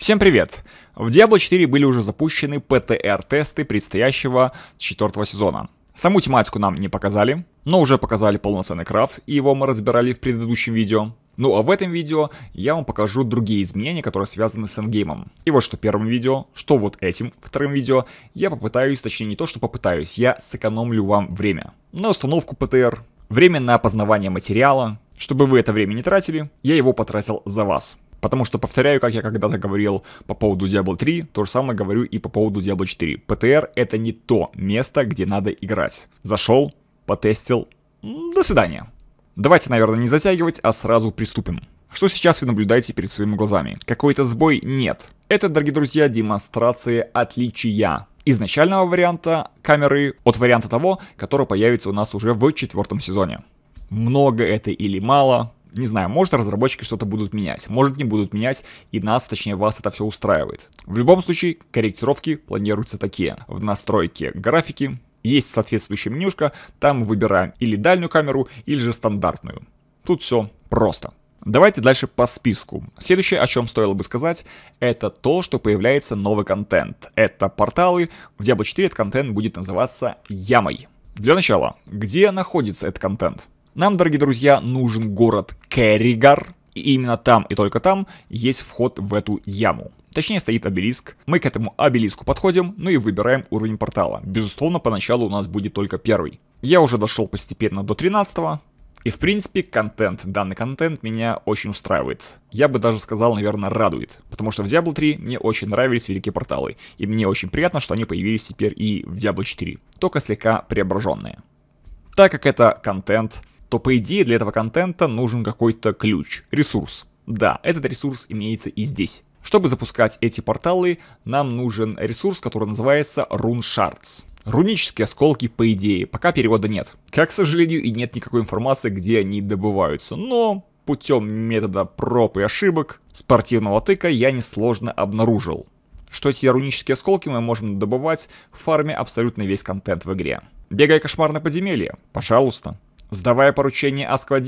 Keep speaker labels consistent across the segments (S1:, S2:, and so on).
S1: Всем привет! В Diablo 4 были уже запущены ПТР-тесты предстоящего четвертого сезона. Саму тематику нам не показали, но уже показали полноценный крафт, и его мы разбирали в предыдущем видео. Ну а в этом видео я вам покажу другие изменения, которые связаны с эндгеймом. И вот что первым видео, что вот этим вторым видео, я попытаюсь, точнее не то что попытаюсь, я сэкономлю вам время. На установку ПТР, время на опознавание материала, чтобы вы это время не тратили, я его потратил за вас. Потому что, повторяю, как я когда-то говорил по поводу Diablo 3, то же самое говорю и по поводу Diablo 4. ПТР — это не то место, где надо играть. Зашел, потестил, до свидания. Давайте, наверное, не затягивать, а сразу приступим. Что сейчас вы наблюдаете перед своими глазами? Какой-то сбой? Нет. Это, дорогие друзья, демонстрация отличия изначального варианта камеры от варианта того, который появится у нас уже в четвертом сезоне. Много это или мало, не знаю, может разработчики что-то будут менять, может не будут менять, и нас, точнее вас это все устраивает. В любом случае, корректировки планируются такие. В настройке графики есть соответствующая менюшка, там выбираем или дальнюю камеру, или же стандартную. Тут все просто. Давайте дальше по списку. Следующее, о чем стоило бы сказать, это то, что появляется новый контент. Это порталы. В Diablo 4 этот контент будет называться Ямой. Для начала, где находится этот контент? Нам, дорогие друзья, нужен город Керригар. И именно там и только там есть вход в эту яму. Точнее стоит обелиск. Мы к этому обелиску подходим, ну и выбираем уровень портала. Безусловно, поначалу у нас будет только первый. Я уже дошел постепенно до 13 -го. И в принципе контент, данный контент меня очень устраивает. Я бы даже сказал, наверное, радует. Потому что в Diablo 3 мне очень нравились великие порталы. И мне очень приятно, что они появились теперь и в Diablo 4. Только слегка преображенные. Так как это контент, то по идее для этого контента нужен какой-то ключ, ресурс. Да, этот ресурс имеется и здесь. Чтобы запускать эти порталы, нам нужен ресурс, который называется RuneShards. Рунические осколки, по идее, пока перевода нет. Как, к сожалению, и нет никакой информации, где они добываются, но путем метода проб и ошибок спортивного тыка я несложно обнаружил, что эти рунические осколки мы можем добывать в фарме абсолютно весь контент в игре. Бегай кошмарное подземелье, пожалуйста. Сдавая поручение асква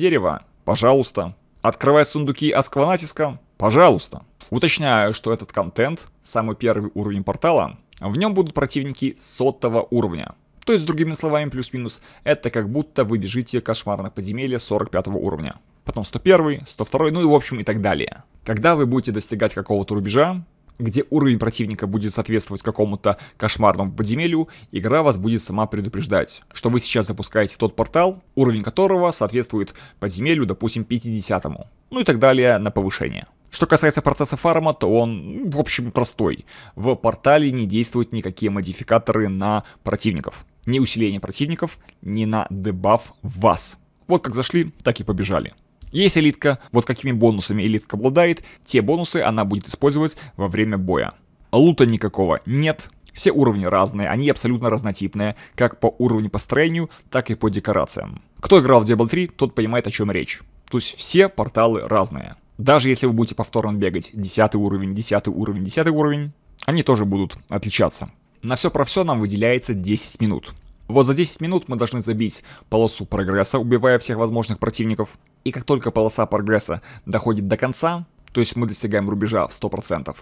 S1: Пожалуйста. Открывая сундуки Аскванатиска, Пожалуйста. Уточняю, что этот контент, самый первый уровень портала, в нем будут противники сотого уровня. То есть, другими словами, плюс-минус, это как будто вы бежите кошмарное подземелье 45 уровня. Потом 101, 102, ну и в общем и так далее. Когда вы будете достигать какого-то рубежа, где уровень противника будет соответствовать какому-то кошмарному подземелью, игра вас будет сама предупреждать, что вы сейчас запускаете тот портал, уровень которого соответствует подземелью, допустим, 50-му, ну и так далее на повышение. Что касается процесса фарма, то он, в общем, простой. В портале не действуют никакие модификаторы на противников. Ни усиление противников, ни на дебаф вас. Вот как зашли, так и побежали. Есть элитка, вот какими бонусами элитка обладает, те бонусы она будет использовать во время боя. Лута никакого нет, все уровни разные, они абсолютно разнотипные, как по уровню построению, так и по декорациям. Кто играл в Diablo 3, тот понимает, о чем речь. То есть все порталы разные. Даже если вы будете повторно бегать 10 уровень, 10 уровень, 10 уровень, они тоже будут отличаться. На все про все нам выделяется 10 минут. Вот за 10 минут мы должны забить полосу прогресса, убивая всех возможных противников. И как только полоса прогресса доходит до конца, то есть мы достигаем рубежа в 100%,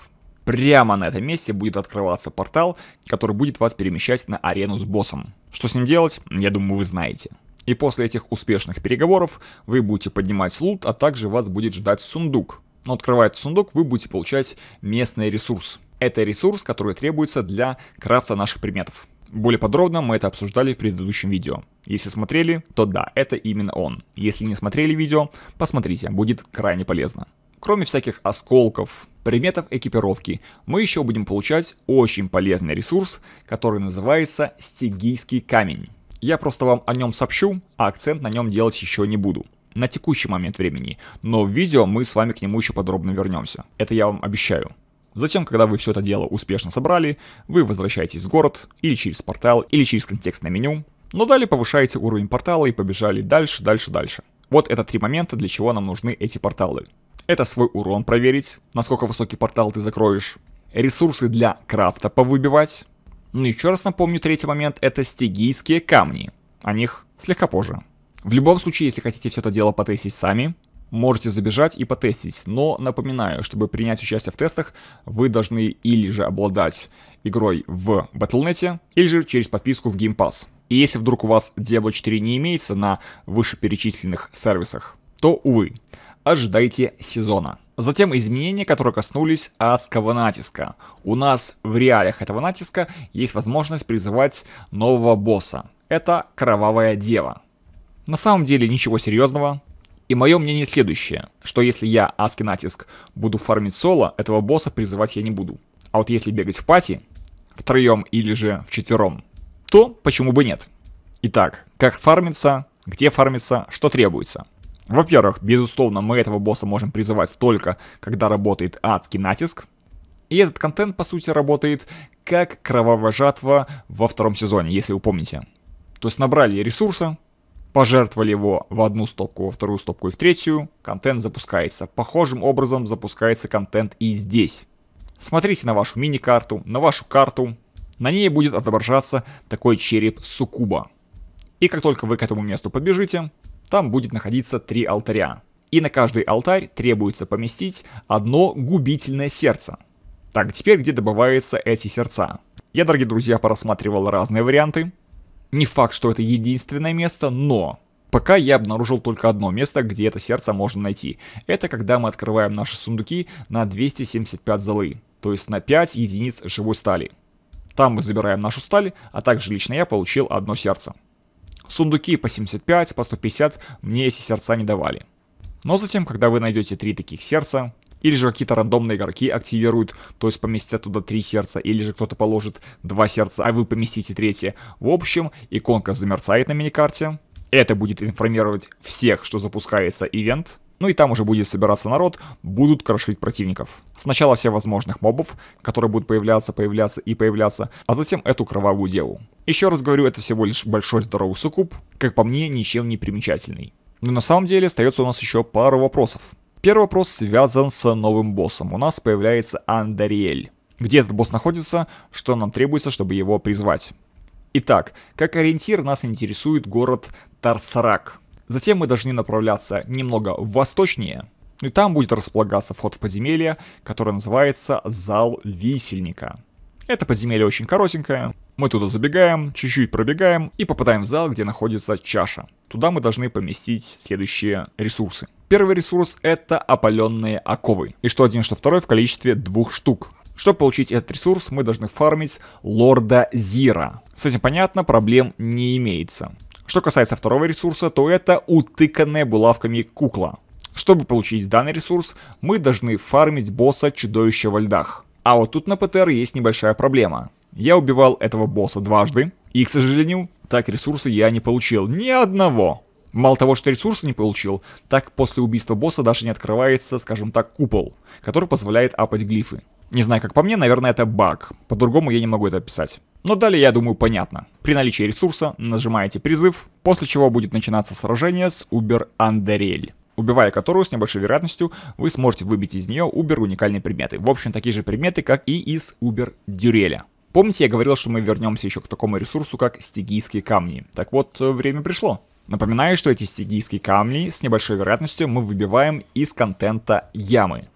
S1: прямо на этом месте будет открываться портал, который будет вас перемещать на арену с боссом. Что с ним делать, я думаю, вы знаете. И после этих успешных переговоров вы будете поднимать лут, а также вас будет ждать сундук. Но открывая сундук, вы будете получать местный ресурс. Это ресурс, который требуется для крафта наших предметов. Более подробно мы это обсуждали в предыдущем видео. Если смотрели, то да, это именно он. Если не смотрели видео, посмотрите, будет крайне полезно. Кроме всяких осколков, предметов экипировки, мы еще будем получать очень полезный ресурс, который называется стигийский камень. Я просто вам о нем сообщу, а акцент на нем делать еще не буду на текущий момент времени, но в видео мы с вами к нему еще подробно вернемся. Это я вам обещаю. Затем, когда вы все это дело успешно собрали, вы возвращаетесь в город, или через портал, или через контекстное меню, но далее повышаете уровень портала и побежали дальше, дальше, дальше. Вот это три момента, для чего нам нужны эти порталы. Это свой урон проверить, насколько высокий портал ты закроешь, ресурсы для крафта повыбивать. Ну и еще раз напомню, третий момент это стигийские камни. О них слегка позже. В любом случае, если хотите все это дело потестить сами, можете забежать и потестить. Но напоминаю, чтобы принять участие в тестах, вы должны или же обладать игрой в Battle.net, или же через подписку в Game Pass. И если вдруг у вас Diablo 4 не имеется на вышеперечисленных сервисах, то, увы, ожидайте сезона. Затем изменения, которые коснулись адского натиска. У нас в реалиях этого натиска есть возможность призывать нового босса. Это Кровавая Дева. На самом деле ничего серьезного, и мое мнение следующее, что если я аски натиск буду фармить соло, этого босса призывать я не буду. А вот если бегать в пати, втроем или же в четвером, то почему бы нет? Итак, как фармиться, где фармиться, что требуется. Во-первых, безусловно, мы этого босса можем призывать только, когда работает адский натиск. И этот контент, по сути, работает как кровавая жатва во втором сезоне, если вы помните. То есть набрали ресурса, пожертвовали его в одну стопку, во вторую стопку и в третью, контент запускается. Похожим образом запускается контент и здесь. Смотрите на вашу мини-карту, на вашу карту. На ней будет отображаться такой череп сукуба. И как только вы к этому месту подбежите, там будет находиться три алтаря. И на каждый алтарь требуется поместить одно губительное сердце. Так, теперь где добываются эти сердца? Я, дорогие друзья, порассматривал разные варианты. Не факт, что это единственное место, но Пока я обнаружил только одно место, где это сердце можно найти. Это когда мы открываем наши сундуки на 275 золы, то есть на 5 единиц живой стали. Там мы забираем нашу сталь, а также лично я получил одно сердце. Сундуки по 75, по 150 мне эти сердца не давали. Но затем, когда вы найдете три таких сердца, или же какие-то рандомные игроки активируют, то есть поместят туда три сердца, или же кто-то положит два сердца, а вы поместите третье. В общем, иконка замерцает на миникарте. Это будет информировать всех, что запускается ивент. Ну и там уже будет собираться народ, будут крошить противников. Сначала все возможных мобов, которые будут появляться, появляться и появляться, а затем эту кровавую деву. Еще раз говорю, это всего лишь большой здоровый суккуб, как по мне, ничем не примечательный. Но ну на самом деле остается у нас еще пара вопросов. Первый вопрос связан с новым боссом. У нас появляется Андариэль. Где этот босс находится, что нам требуется, чтобы его призвать. Итак, как ориентир нас интересует город Тарсарак. Затем мы должны направляться немного восточнее, и там будет располагаться вход в подземелье, которое называется Зал Висельника. Это подземелье очень коротенькое. Мы туда забегаем, чуть-чуть пробегаем и попадаем в зал, где находится чаша. Туда мы должны поместить следующие ресурсы. Первый ресурс это опаленные оковы. И что один, что второй в количестве двух штук. Чтобы получить этот ресурс, мы должны фармить лорда Зира. С этим понятно, проблем не имеется. Что касается второго ресурса, то это утыканная булавками кукла. Чтобы получить данный ресурс, мы должны фармить босса чудовища во льдах. А вот тут на ПТР есть небольшая проблема. Я убивал этого босса дважды, и, к сожалению, так ресурсы я не получил ни одного. Мало того, что ресурсы не получил, так после убийства босса даже не открывается, скажем так, купол, который позволяет апать глифы. Не знаю, как по мне, наверное, это баг. По-другому я не могу это описать. Но далее, я думаю, понятно. При наличии ресурса нажимаете призыв, после чего будет начинаться сражение с Убер Андерель убивая которую с небольшой вероятностью вы сможете выбить из нее Убер уникальные предметы. В общем, такие же предметы, как и из Убер Дюреля. Помните, я говорил, что мы вернемся еще к такому ресурсу, как стигийские камни. Так вот, э, время пришло. Напоминаю, что эти стигийские камни с небольшой вероятностью мы выбиваем из контента ямы.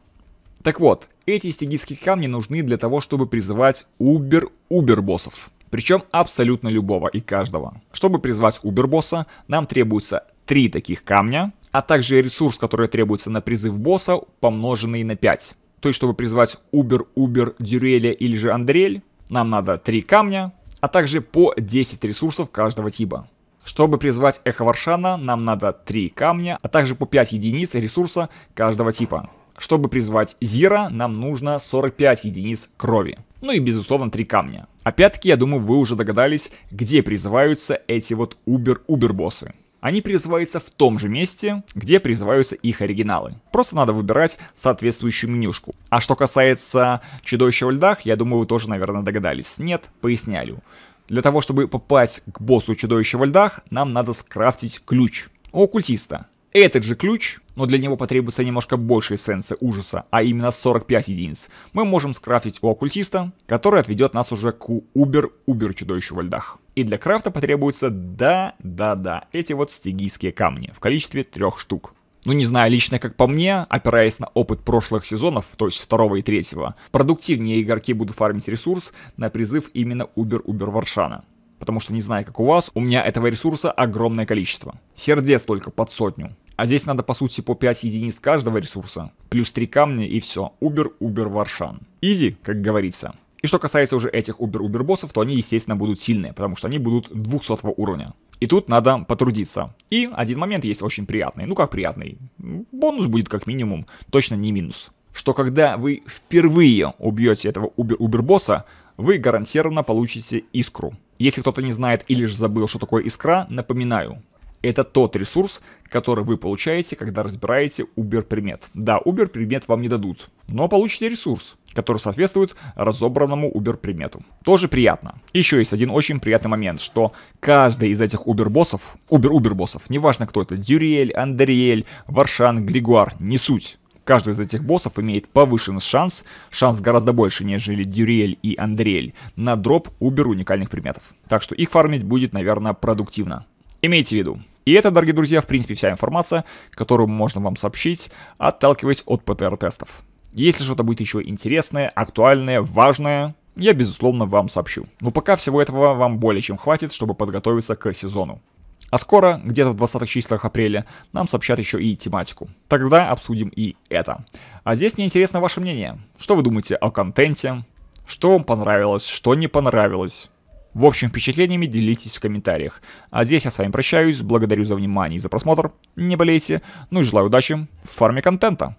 S1: Так вот, эти стигийские камни нужны для того, чтобы призывать убер-убер-боссов. Причем абсолютно любого и каждого. Чтобы призвать убер-босса, нам требуется три таких камня, а также ресурс, который требуется на призыв босса, помноженный на 5. То есть, чтобы призвать убер-убер дюреля или же андрель, нам надо 3 камня, а также по 10 ресурсов каждого типа. Чтобы призвать Эхо Варшана, нам надо 3 камня, а также по 5 единиц ресурса каждого типа. Чтобы призвать Зира, нам нужно 45 единиц крови. Ну и, безусловно, 3 камня. Опять-таки, я думаю, вы уже догадались, где призываются эти вот убер-убер-боссы они призываются в том же месте, где призываются их оригиналы. Просто надо выбирать соответствующую менюшку. А что касается чудовища во льдах, я думаю, вы тоже, наверное, догадались. Нет, поясняю. Для того, чтобы попасть к боссу чудовища во льдах, нам надо скрафтить ключ. У оккультиста. Этот же ключ, но для него потребуется немножко больше эссенции ужаса, а именно 45 единиц, мы можем скрафтить у оккультиста, который отведет нас уже к убер-убер чудовищу во льдах. И для крафта потребуются да-да-да, эти вот стегийские камни в количестве трех штук. Ну не знаю, лично как по мне, опираясь на опыт прошлых сезонов, то есть второго и третьего, продуктивнее игроки будут фармить ресурс на призыв именно Убер-Убер Варшана. Потому что не знаю как у вас, у меня этого ресурса огромное количество. Сердец только под сотню. А здесь надо по сути по 5 единиц каждого ресурса, плюс 3 камня и все. Убер-Убер Варшан. Изи, как говорится. И что касается уже этих убер-убер-боссов, то они, естественно, будут сильные, потому что они будут 200 уровня. И тут надо потрудиться. И один момент есть очень приятный. Ну как приятный? Бонус будет как минимум, точно не минус. Что когда вы впервые убьете этого убер-убер-босса, вы гарантированно получите искру. Если кто-то не знает или же забыл, что такое искра, напоминаю. Это тот ресурс, который вы получаете, когда разбираете убер-предмет. Да, убер-предмет вам не дадут, но получите ресурс который соответствует разобранному uber примету Тоже приятно. Еще есть один очень приятный момент, что каждый из этих Uber-боссов, Uber-Uber-боссов, неважно кто это, Дюриэль, Андериэль, Варшан, Григуар, не суть. Каждый из этих боссов имеет повышенный шанс, шанс гораздо больше, нежели Дюриэль и Андреэль, на дроп Uber уникальных приметов. Так что их фармить будет, наверное, продуктивно. Имейте в виду. И это, дорогие друзья, в принципе вся информация, которую можно вам сообщить, отталкиваясь от ПТР-тестов. Если что-то будет еще интересное, актуальное, важное, я, безусловно, вам сообщу. Но пока всего этого вам более чем хватит, чтобы подготовиться к сезону. А скоро, где-то в 20 числах апреля, нам сообщат еще и тематику. Тогда обсудим и это. А здесь мне интересно ваше мнение. Что вы думаете о контенте? Что вам понравилось, что не понравилось? В общем, впечатлениями делитесь в комментариях. А здесь я с вами прощаюсь, благодарю за внимание и за просмотр. Не болейте, ну и желаю удачи в фарме контента.